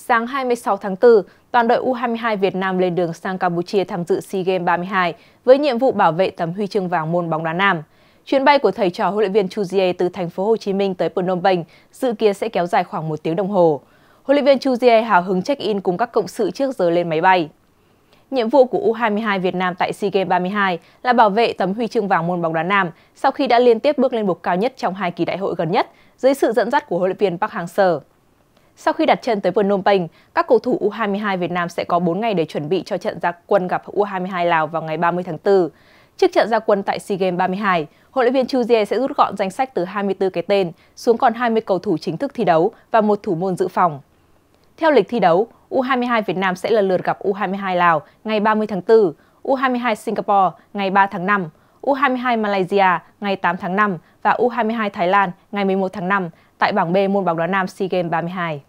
Sáng 26 tháng 4, toàn đội U22 Việt Nam lên đường sang Campuchia tham dự SEA Games 32 với nhiệm vụ bảo vệ tấm huy chương vàng môn bóng đá nam. Chuyến bay của thầy trò huấn luyện viên Chu Jie từ thành phố Hồ Chí Minh tới Phnom Penh dự kiến sẽ kéo dài khoảng một tiếng đồng hồ. Huấn luyện viên Chu Jie hào hứng check-in cùng các cộng sự trước giờ lên máy bay. Nhiệm vụ của U22 Việt Nam tại SEA Games 32 là bảo vệ tấm huy chương vàng môn bóng đá nam sau khi đã liên tiếp bước lên bục cao nhất trong hai kỳ đại hội gần nhất dưới sự dẫn dắt của huấn luyện viên Park Hang-seo. Sau khi đặt chân tới vườn Phnom Penh, các cầu thủ U22 Việt Nam sẽ có 4 ngày để chuẩn bị cho trận gia quân gặp U22 Lào vào ngày 30 tháng 4. Trước trận gia quân tại SEA Games 32, huấn luyện viên Chu Jie sẽ rút gọn danh sách từ 24 cái tên xuống còn 20 cầu thủ chính thức thi đấu và một thủ môn dự phòng. Theo lịch thi đấu, U22 Việt Nam sẽ lần lượt gặp U22 Lào ngày 30 tháng 4, U22 Singapore ngày 3 tháng 5, U22 Malaysia ngày 8 tháng 5 và U22 Thái Lan ngày 11 tháng 5 tại bảng B môn bóng đá nam SEA Games 32.